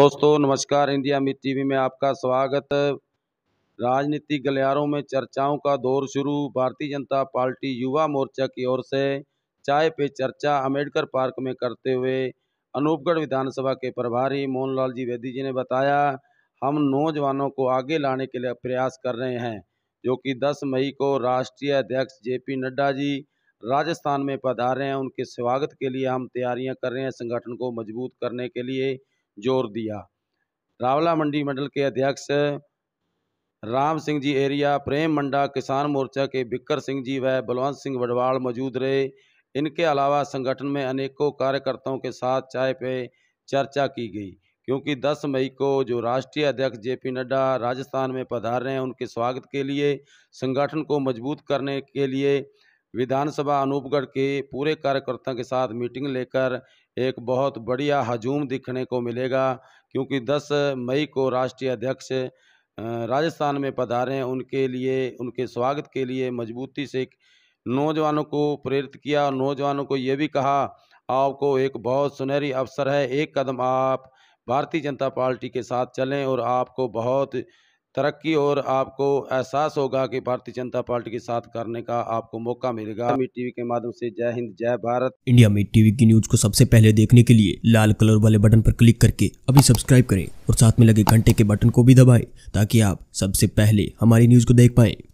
दोस्तों नमस्कार इंडिया मित टी में आपका स्वागत राजनीतिक गलियारों में चर्चाओं का दौर शुरू भारतीय जनता पार्टी युवा मोर्चा की ओर से चाय पे चर्चा अम्बेडकर पार्क में करते हुए अनूपगढ़ विधानसभा के प्रभारी मोहनलाल जी वेदी जी ने बताया हम नौजवानों को आगे लाने के लिए प्रयास कर रहे हैं जो कि 10 मई को राष्ट्रीय अध्यक्ष पी नड्डा जी राजस्थान में पधारे हैं उनके स्वागत के लिए हम तैयारियां कर रहे हैं संगठन को मजबूत करने के लिए जोर दिया रावला मंडी मंडल के अध्यक्ष राम सिंह जी एरिया प्रेम मंडा किसान मोर्चा के बिक्कर सिंह जी व बलवंत सिंह वडवाल मौजूद रहे इनके अलावा संगठन में अनेकों कार्यकर्ताओं के साथ चाय पे चर्चा की गई क्योंकि 10 मई को जो राष्ट्रीय अध्यक्ष जे पी नड्डा राजस्थान में पधार रहे हैं उनके स्वागत के लिए संगठन को मजबूत करने के लिए विधानसभा अनूपगढ़ के पूरे कार्यकर्ता के साथ मीटिंग लेकर एक बहुत बढ़िया हजूम दिखने को मिलेगा क्योंकि 10 मई को राष्ट्रीय अध्यक्ष राजस्थान में पधारे हैं उनके लिए उनके स्वागत के लिए मजबूती से नौजवानों को प्रेरित किया नौजवानों को ये भी कहा आपको एक बहुत सुनहरी अवसर है एक कदम आप भारतीय जनता पार्टी के साथ चलें और आपको बहुत तरक्की और आपको एहसास होगा कि भारतीय जनता पार्टी के साथ करने का आपको मौका मिलेगा मीट टीवी के माध्यम से जय हिंद जय भारत इंडिया मीट टीवी की न्यूज को सबसे पहले देखने के लिए लाल कलर वाले बटन पर क्लिक करके अभी सब्सक्राइब करें और साथ में लगे घंटे के बटन को भी दबाएं ताकि आप सबसे पहले हमारी न्यूज को देख पाएं